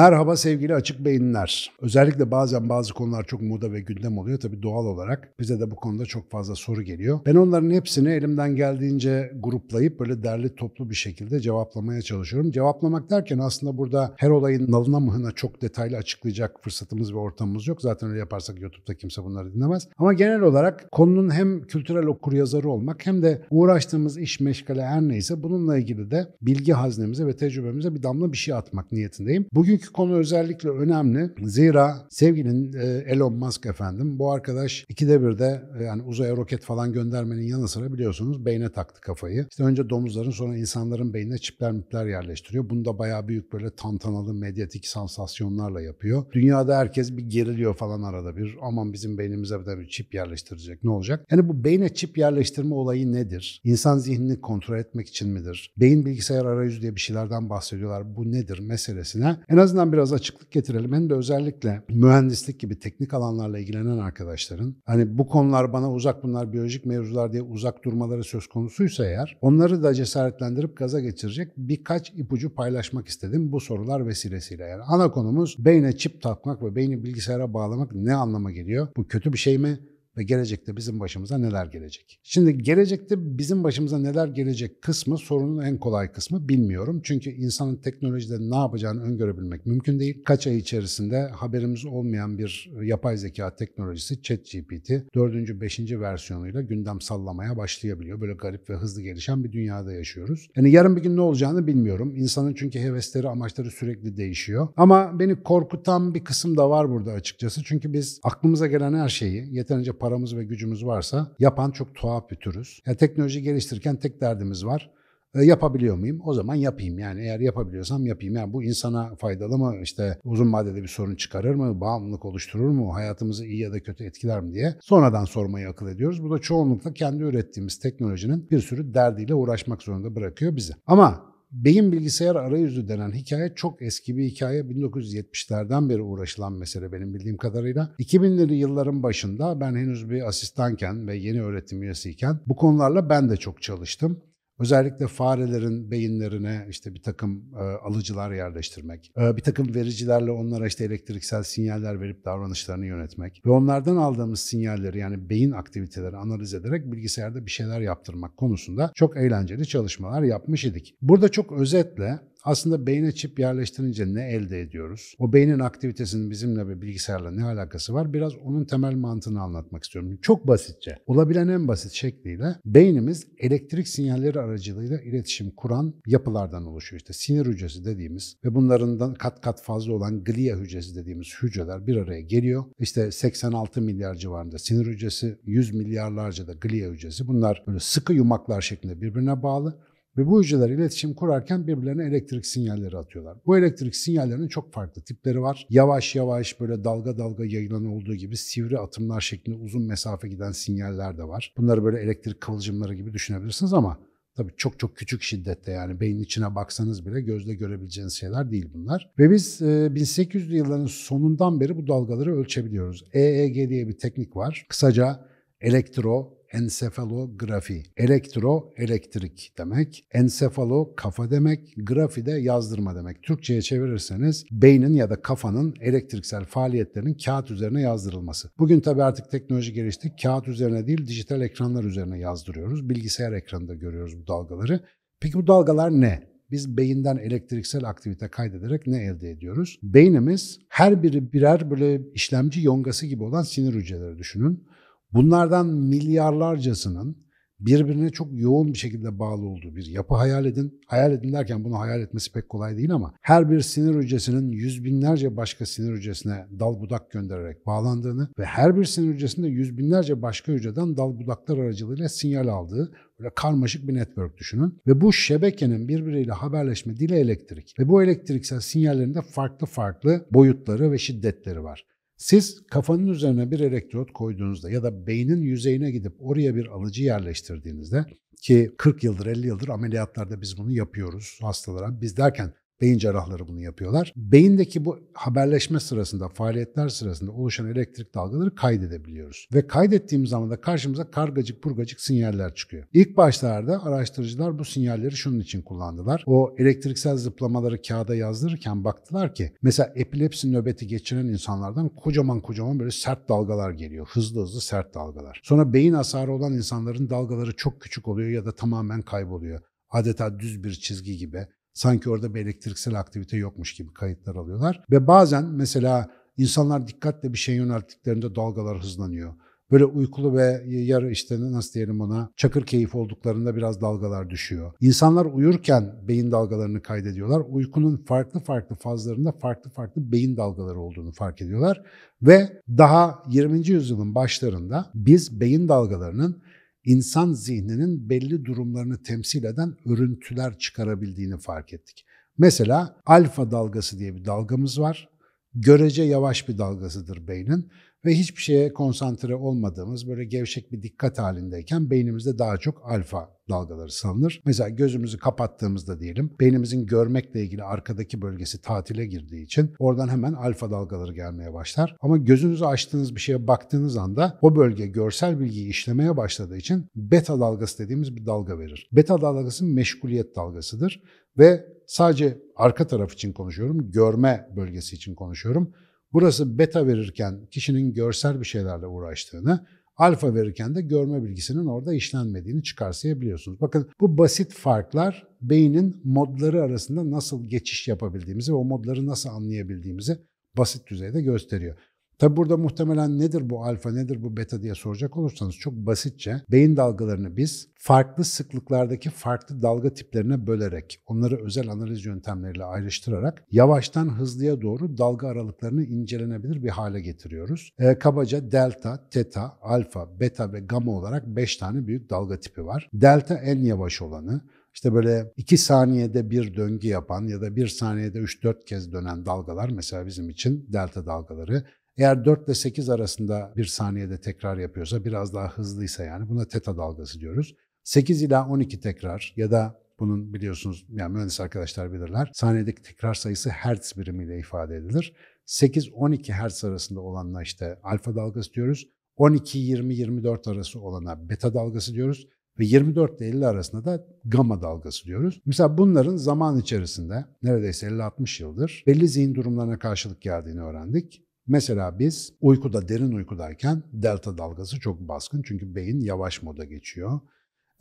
Merhaba sevgili açık beyinler. Özellikle bazen bazı konular çok moda ve gündem oluyor. Tabii doğal olarak bize de bu konuda çok fazla soru geliyor. Ben onların hepsini elimden geldiğince gruplayıp böyle derli toplu bir şekilde cevaplamaya çalışıyorum. Cevaplamak derken aslında burada her olayın nalına mıhına çok detaylı açıklayacak fırsatımız ve ortamımız yok. Zaten öyle yaparsak YouTube'da kimse bunları dinlemez. Ama genel olarak konunun hem kültürel okur yazarı olmak hem de uğraştığımız iş meşgale her neyse bununla ilgili de bilgi haznemize ve tecrübemize bir damla bir şey atmak niyetindeyim. Bugünkü İlk konu özellikle önemli. Zira sevginin e, Elon Musk efendim bu arkadaş ikide bir de e, yani uzaya roket falan göndermenin yanı sıra biliyorsunuz beyne taktı kafayı. İşte önce domuzların sonra insanların beynine çipler mipler yerleştiriyor. Bunu da bayağı büyük böyle tantanalı medyatik sansasyonlarla yapıyor. Dünyada herkes bir geriliyor falan arada bir. Aman bizim beynimize bir de bir çip yerleştirecek ne olacak? Yani bu beyne çip yerleştirme olayı nedir? İnsan zihnini kontrol etmek için midir? Beyin bilgisayar arayüzü diye bir şeylerden bahsediyorlar. Bu nedir meselesine en az azından biraz açıklık getirelim. Hem de özellikle mühendislik gibi teknik alanlarla ilgilenen arkadaşların hani bu konular bana uzak bunlar biyolojik mevzular diye uzak durmaları söz konusuysa eğer onları da cesaretlendirip gaza geçirecek birkaç ipucu paylaşmak istedim bu sorular vesilesiyle. Yani ana konumuz beyne çip takmak ve beyni bilgisayara bağlamak ne anlama geliyor? Bu kötü bir şey mi? ve gelecekte bizim başımıza neler gelecek? Şimdi gelecekte bizim başımıza neler gelecek kısmı sorunun en kolay kısmı bilmiyorum. Çünkü insanın teknolojide ne yapacağını öngörebilmek mümkün değil. Kaç ay içerisinde haberimiz olmayan bir e, yapay zeka teknolojisi ChatGPT 4. 5. versiyonuyla gündem sallamaya başlayabiliyor. Böyle garip ve hızlı gelişen bir dünyada yaşıyoruz. Yani yarın bir gün ne olacağını bilmiyorum. İnsanın çünkü hevesleri, amaçları sürekli değişiyor. Ama beni korkutan bir kısım da var burada açıkçası. Çünkü biz aklımıza gelen her şeyi yeterince paramız ve gücümüz varsa yapan çok tuhaf bir türüz. Yani teknoloji geliştirirken tek derdimiz var. E, yapabiliyor muyum? O zaman yapayım. Yani eğer yapabiliyorsam yapayım. Yani bu insana faydalı mı? İşte uzun vadede bir sorun çıkarır mı? Bağımlılık oluşturur mu? Hayatımızı iyi ya da kötü etkiler mi diye sonradan sormayı akıl ediyoruz. Bu da çoğunlukla kendi ürettiğimiz teknolojinin bir sürü derdiyle uğraşmak zorunda bırakıyor bizi. Ama Beyin bilgisayar arayüzü denen hikaye çok eski bir hikaye. 1970'lerden beri uğraşılan mesele benim bildiğim kadarıyla. 2000'li yılların başında ben henüz bir asistanken ve yeni öğretim üyesiyken bu konularla ben de çok çalıştım. Özellikle farelerin beyinlerine işte bir takım e, alıcılar yerleştirmek, e, bir takım vericilerle onlara işte elektriksel sinyaller verip davranışlarını yönetmek ve onlardan aldığımız sinyalleri yani beyin aktiviteleri analiz ederek bilgisayarda bir şeyler yaptırmak konusunda çok eğlenceli çalışmalar yapmış idik. Burada çok özetle aslında beyne çip yerleştirince ne elde ediyoruz? O beynin aktivitesinin bizimle ve bilgisayarla ne alakası var? Biraz onun temel mantığını anlatmak istiyorum. Çok basitçe, olabilen en basit şekliyle beynimiz elektrik sinyalleri aracılığıyla iletişim kuran yapılardan oluşuyor. İşte sinir hücresi dediğimiz ve bunlarından kat kat fazla olan glia hücresi dediğimiz hücreler bir araya geliyor. İşte 86 milyar civarında sinir hücresi, 100 milyarlarca da glia hücresi. Bunlar böyle sıkı yumaklar şeklinde birbirine bağlı ve bu hücreler iletişim kurarken birbirlerine elektrik sinyalleri atıyorlar. Bu elektrik sinyallerinin çok farklı tipleri var. Yavaş yavaş böyle dalga dalga yayılan olduğu gibi sivri atımlar şeklinde uzun mesafe giden sinyaller de var. Bunları böyle elektrik kıvılcımları gibi düşünebilirsiniz ama Tabii çok çok küçük şiddette yani beynin içine baksanız bile gözle görebileceğiniz şeyler değil bunlar. Ve biz 1800'lü e, yılların sonundan beri bu dalgaları ölçebiliyoruz. EEG diye bir teknik var. Kısaca elektro ensefalografi. Elektro, elektrik demek. Ensefalo, kafa demek. Grafi de yazdırma demek. Türkçe'ye çevirirseniz beynin ya da kafanın elektriksel faaliyetlerinin kağıt üzerine yazdırılması. Bugün tabii artık teknoloji gelişti. Kağıt üzerine değil dijital ekranlar üzerine yazdırıyoruz. Bilgisayar ekranında görüyoruz bu dalgaları. Peki bu dalgalar ne? biz beyinden elektriksel aktivite kaydederek ne elde ediyoruz? Beynimiz her biri birer böyle işlemci yongası gibi olan sinir hücreleri düşünün. Bunlardan milyarlarcasının birbirine çok yoğun bir şekilde bağlı olduğu bir yapı hayal edin. Hayal edin derken bunu hayal etmesi pek kolay değil ama her bir sinir hücresinin yüz binlerce başka sinir hücresine dal budak göndererek bağlandığını ve her bir sinir hücresinde yüz binlerce başka hücreden dal budaklar aracılığıyla sinyal aldığı böyle karmaşık bir network düşünün. Ve bu şebekenin birbiriyle haberleşme dili elektrik. Ve bu elektriksel sinyallerinde farklı farklı boyutları ve şiddetleri var. Siz kafanın üzerine bir elektrot koyduğunuzda ya da beynin yüzeyine gidip oraya bir alıcı yerleştirdiğinizde ki 40 yıldır 50 yıldır ameliyatlarda biz bunu yapıyoruz hastalara. Biz derken Beyin cerrahları bunu yapıyorlar. Beyindeki bu haberleşme sırasında, faaliyetler sırasında oluşan elektrik dalgaları kaydedebiliyoruz. Ve kaydettiğimiz zaman da karşımıza kargacık burgacık sinyaller çıkıyor. İlk başlarda araştırıcılar bu sinyalleri şunun için kullandılar. O elektriksel zıplamaları kağıda yazdırırken baktılar ki mesela epilepsi nöbeti geçiren insanlardan kocaman kocaman böyle sert dalgalar geliyor. Hızlı hızlı sert dalgalar. Sonra beyin hasarı olan insanların dalgaları çok küçük oluyor ya da tamamen kayboluyor adeta düz bir çizgi gibi Sanki orada bir elektriksel aktivite yokmuş gibi kayıtlar alıyorlar. Ve bazen mesela insanlar dikkatle bir şey yönelttiklerinde dalgalar hızlanıyor. Böyle uykulu ve yarı işte nasıl diyelim ona çakır keyif olduklarında biraz dalgalar düşüyor. İnsanlar uyurken beyin dalgalarını kaydediyorlar. Uykunun farklı farklı fazlarında farklı farklı beyin dalgaları olduğunu fark ediyorlar. Ve daha 20. yüzyılın başlarında biz beyin dalgalarının insan zihninin belli durumlarını temsil eden örüntüler çıkarabildiğini fark ettik. Mesela alfa dalgası diye bir dalgamız var görece yavaş bir dalgasıdır beynin ve hiçbir şeye konsantre olmadığımız böyle gevşek bir dikkat halindeyken beynimizde daha çok alfa dalgaları salınır. Mesela gözümüzü kapattığımızda diyelim beynimizin görmekle ilgili arkadaki bölgesi tatile girdiği için oradan hemen alfa dalgaları gelmeye başlar. Ama gözünüzü açtığınız bir şeye baktığınız anda o bölge görsel bilgiyi işlemeye başladığı için beta dalgası dediğimiz bir dalga verir. Beta dalgası meşguliyet dalgasıdır. Ve sadece arka taraf için konuşuyorum, görme bölgesi için konuşuyorum. Burası beta verirken kişinin görsel bir şeylerle uğraştığını, alfa verirken de görme bilgisinin orada işlenmediğini çıkarsayabiliyorsunuz. Bakın bu basit farklar beynin modları arasında nasıl geçiş yapabildiğimizi ve o modları nasıl anlayabildiğimizi basit düzeyde gösteriyor. Tabi burada muhtemelen nedir bu alfa, nedir bu beta diye soracak olursanız çok basitçe beyin dalgalarını biz farklı sıklıklardaki farklı dalga tiplerine bölerek, onları özel analiz yöntemleriyle ayrıştırarak yavaştan hızlıya doğru dalga aralıklarını incelenebilir bir hale getiriyoruz. E, kabaca delta, teta, alfa, beta ve gamma olarak 5 tane büyük dalga tipi var. Delta en yavaş olanı, işte böyle 2 saniyede bir döngü yapan ya da 1 saniyede 3-4 kez dönen dalgalar mesela bizim için delta dalgaları eğer 4 ile 8 arasında bir saniyede tekrar yapıyorsa biraz daha hızlıysa yani buna teta dalgası diyoruz. 8 ila 12 tekrar ya da bunun biliyorsunuz yani mühendis arkadaşlar bilirler. Saniyedeki tekrar sayısı hertz birimiyle ifade edilir. 8-12 hertz arasında olanla işte alfa dalgası diyoruz. 12-20-24 arası olana beta dalgası diyoruz ve 24 ile 50 arasında da gamma dalgası diyoruz. Mesela bunların zaman içerisinde neredeyse 50-60 yıldır belli zihin durumlarına karşılık geldiğini öğrendik. Mesela biz uykuda, derin uykudayken delta dalgası çok baskın çünkü beyin yavaş moda geçiyor.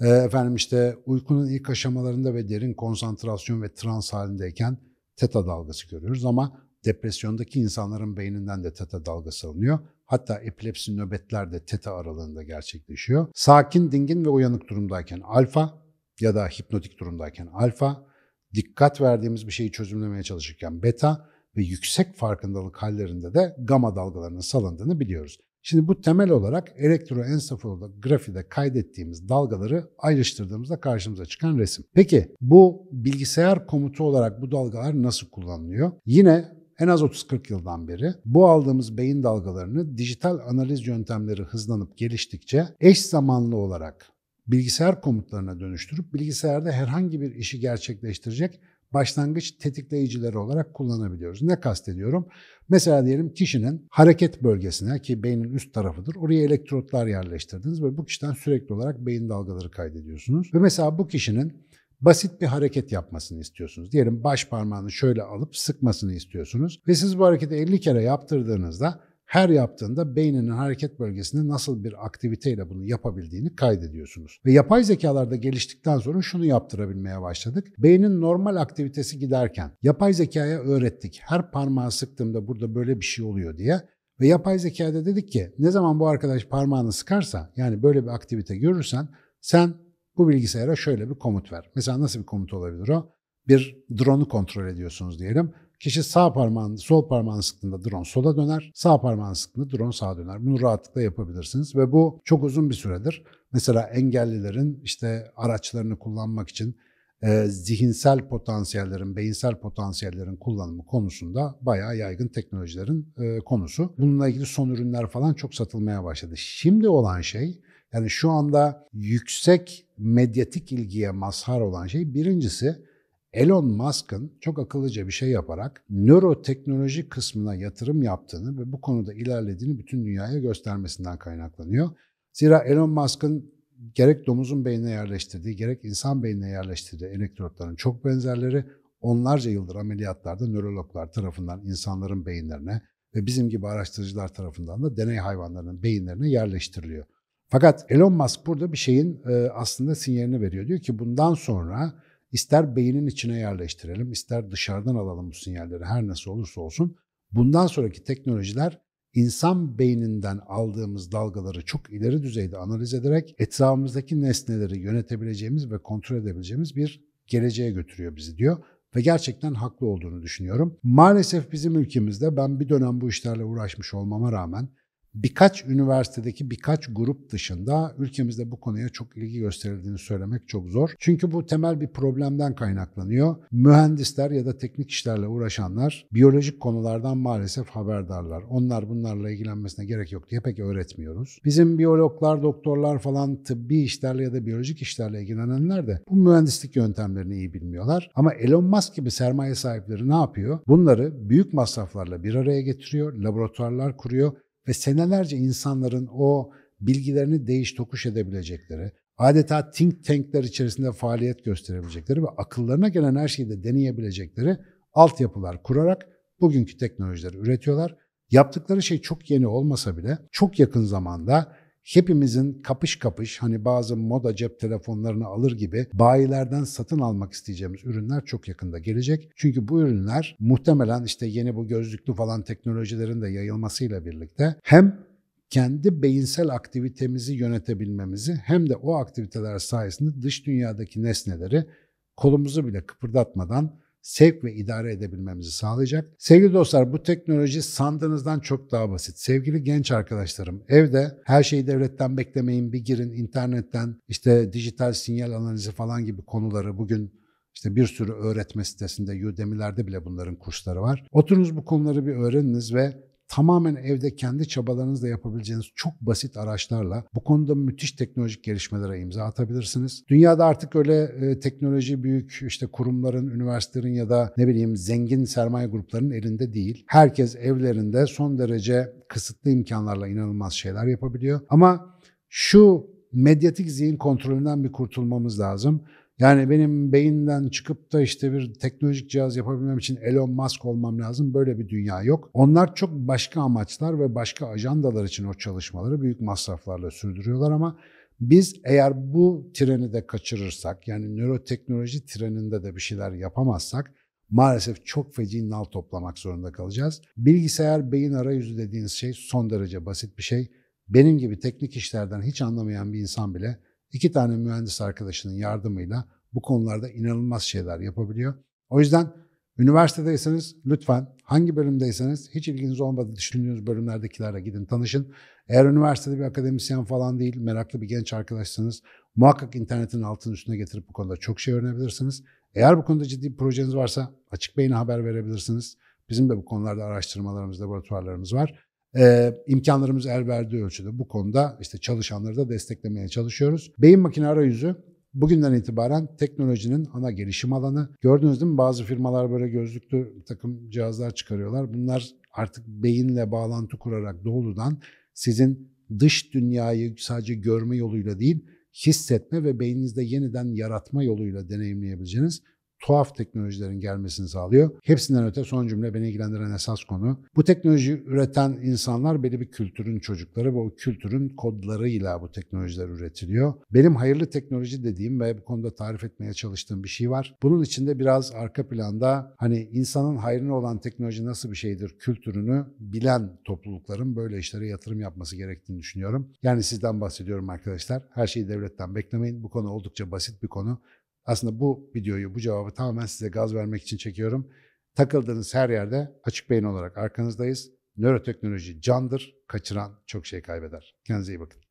Ee, efendim işte uykunun ilk aşamalarında ve derin konsantrasyon ve trans halindeyken teta dalgası görüyoruz ama depresyondaki insanların beyninden de teta dalgası alınıyor. Hatta epilepsi nöbetler de teta aralığında gerçekleşiyor. Sakin, dingin ve uyanık durumdayken alfa ya da hipnotik durumdayken alfa, dikkat verdiğimiz bir şeyi çözümlemeye çalışırken beta, ve yüksek farkındalık hallerinde de gama dalgalarının salındığını biliyoruz. Şimdi bu temel olarak elektroensefalografide kaydettiğimiz dalgaları ayrıştırdığımızda karşımıza çıkan resim. Peki bu bilgisayar komutu olarak bu dalgalar nasıl kullanılıyor? Yine en az 30-40 yıldan beri bu aldığımız beyin dalgalarını dijital analiz yöntemleri hızlanıp geliştikçe eş zamanlı olarak bilgisayar komutlarına dönüştürüp bilgisayarda herhangi bir işi gerçekleştirecek başlangıç tetikleyicileri olarak kullanabiliyoruz. Ne kastediyorum? Mesela diyelim kişinin hareket bölgesine ki beynin üst tarafıdır oraya elektrotlar yerleştirdiniz ve bu kişiden sürekli olarak beyin dalgaları kaydediyorsunuz. Ve mesela bu kişinin basit bir hareket yapmasını istiyorsunuz. Diyelim baş parmağını şöyle alıp sıkmasını istiyorsunuz ve siz bu hareketi 50 kere yaptırdığınızda her yaptığında beyninin hareket bölgesinde nasıl bir aktiviteyle bunu yapabildiğini kaydediyorsunuz. Ve yapay zekalarda geliştikten sonra şunu yaptırabilmeye başladık. Beynin normal aktivitesi giderken yapay zekaya öğrettik. Her parmağı sıktığımda burada böyle bir şey oluyor diye ve yapay zekada dedik ki ne zaman bu arkadaş parmağını sıkarsa yani böyle bir aktivite görürsen sen bu bilgisayara şöyle bir komut ver. Mesela nasıl bir komut olabilir o? Bir drone'u kontrol ediyorsunuz diyelim. Kişi sağ parmağını, sol parmağını sıktığında drone sola döner, sağ parmağını sıktığında drone sağa döner. Bunu rahatlıkla yapabilirsiniz ve bu çok uzun bir süredir. Mesela engellilerin işte araçlarını kullanmak için e, zihinsel potansiyellerin, beyinsel potansiyellerin kullanımı konusunda bayağı yaygın teknolojilerin e, konusu. Bununla ilgili son ürünler falan çok satılmaya başladı. Şimdi olan şey yani şu anda yüksek medyatik ilgiye mazhar olan şey birincisi Elon Musk'ın çok akıllıca bir şey yaparak nöroteknoloji kısmına yatırım yaptığını ve bu konuda ilerlediğini bütün dünyaya göstermesinden kaynaklanıyor. Zira Elon Musk'ın gerek domuzun beynine yerleştirdiği, gerek insan beynine yerleştirdiği elektrotların çok benzerleri onlarca yıldır ameliyatlarda nörologlar tarafından insanların beyinlerine ve bizim gibi araştırıcılar tarafından da deney hayvanlarının beyinlerine yerleştiriliyor. Fakat Elon Musk burada bir şeyin aslında sinyalini veriyor. Diyor ki bundan sonra İster beynin içine yerleştirelim, ister dışarıdan alalım bu sinyalleri her nasıl olursa olsun. Bundan sonraki teknolojiler insan beyninden aldığımız dalgaları çok ileri düzeyde analiz ederek etrafımızdaki nesneleri yönetebileceğimiz ve kontrol edebileceğimiz bir geleceğe götürüyor bizi diyor ve gerçekten haklı olduğunu düşünüyorum. Maalesef bizim ülkemizde ben bir dönem bu işlerle uğraşmış olmama rağmen birkaç üniversitedeki birkaç grup dışında ülkemizde bu konuya çok ilgi gösterildiğini söylemek çok zor. Çünkü bu temel bir problemden kaynaklanıyor. Mühendisler ya da teknik işlerle uğraşanlar biyolojik konulardan maalesef haberdarlar. Onlar bunlarla ilgilenmesine gerek yok diye pek öğretmiyoruz. Bizim biyologlar, doktorlar falan tıbbi işlerle ya da biyolojik işlerle ilgilenenler de bu mühendislik yöntemlerini iyi bilmiyorlar. Ama Elon Musk gibi sermaye sahipleri ne yapıyor? Bunları büyük masraflarla bir araya getiriyor, laboratuvarlar kuruyor ve senelerce insanların o bilgilerini değiş tokuş edebilecekleri, adeta think tankler içerisinde faaliyet gösterebilecekleri ve akıllarına gelen her şeyi de deneyebilecekleri altyapılar kurarak bugünkü teknolojileri üretiyorlar. Yaptıkları şey çok yeni olmasa bile çok yakın zamanda Hepimizin kapış kapış hani bazı moda cep telefonlarını alır gibi bayilerden satın almak isteyeceğimiz ürünler çok yakında gelecek. Çünkü bu ürünler muhtemelen işte yeni bu gözlüklü falan teknolojilerin de yayılmasıyla birlikte hem kendi beyinsel aktivitemizi yönetebilmemizi hem de o aktiviteler sayesinde dış dünyadaki nesneleri kolumuzu bile kıpırdatmadan sevk ve idare edebilmemizi sağlayacak. Sevgili dostlar bu teknoloji sandığınızdan çok daha basit. Sevgili genç arkadaşlarım evde her şeyi devletten beklemeyin bir girin internetten işte dijital sinyal analizi falan gibi konuları bugün işte bir sürü öğretme sitesinde, Udemy'lerde bile bunların kursları var. Oturunuz bu konuları bir öğreniniz ve tamamen evde kendi çabalarınızla yapabileceğiniz çok basit araçlarla bu konuda müthiş teknolojik gelişmelere imza atabilirsiniz. Dünyada artık öyle e, teknoloji büyük işte kurumların, üniversitelerin ya da ne bileyim zengin sermaye gruplarının elinde değil. Herkes evlerinde son derece kısıtlı imkanlarla inanılmaz şeyler yapabiliyor. Ama şu medyatik zihin kontrolünden bir kurtulmamız lazım. Yani benim beyinden çıkıp da işte bir teknolojik cihaz yapabilmem için Elon Musk olmam lazım. Böyle bir dünya yok. Onlar çok başka amaçlar ve başka ajandalar için o çalışmaları büyük masraflarla sürdürüyorlar ama biz eğer bu treni de kaçırırsak yani nöroteknoloji treninde de bir şeyler yapamazsak maalesef çok feci nal toplamak zorunda kalacağız. Bilgisayar beyin arayüzü dediğiniz şey son derece basit bir şey. Benim gibi teknik işlerden hiç anlamayan bir insan bile iki tane mühendis arkadaşının yardımıyla bu konularda inanılmaz şeyler yapabiliyor. O yüzden üniversitedeyseniz lütfen hangi bölümdeyseniz hiç ilginiz olmadığı düşündüğünüz bölümlerdekilerle gidin tanışın. Eğer üniversitede bir akademisyen falan değil meraklı bir genç arkadaşsanız muhakkak internetin altının üstüne getirip bu konuda çok şey öğrenebilirsiniz. Eğer bu konuda ciddi bir projeniz varsa açık beyine haber verebilirsiniz. Bizim de bu konularda araştırmalarımız, laboratuvarlarımız var e, imkanlarımız el verdiği ölçüde bu konuda işte çalışanları da desteklemeye çalışıyoruz. Beyin makine arayüzü Bugünden itibaren teknolojinin ana gelişim alanı. Gördünüz değil mi bazı firmalar böyle gözlüklü takım cihazlar çıkarıyorlar. Bunlar artık beyinle bağlantı kurarak doğrudan sizin dış dünyayı sadece görme yoluyla değil hissetme ve beyninizde yeniden yaratma yoluyla deneyimleyebileceğiniz tuhaf teknolojilerin gelmesini sağlıyor. Hepsinden öte son cümle beni ilgilendiren esas konu. Bu teknolojiyi üreten insanlar belli bir kültürün çocukları ve o kültürün kodlarıyla bu teknolojiler üretiliyor. Benim hayırlı teknoloji dediğim ve bu konuda tarif etmeye çalıştığım bir şey var. Bunun içinde biraz arka planda hani insanın hayrına olan teknoloji nasıl bir şeydir kültürünü bilen toplulukların böyle işlere yatırım yapması gerektiğini düşünüyorum. Yani sizden bahsediyorum arkadaşlar. Her şeyi devletten beklemeyin. Bu konu oldukça basit bir konu. Aslında bu videoyu, bu cevabı tamamen size gaz vermek için çekiyorum. Takıldığınız her yerde açık beyin olarak arkanızdayız. Nöroteknoloji candır, kaçıran çok şey kaybeder. Kendinize iyi bakın.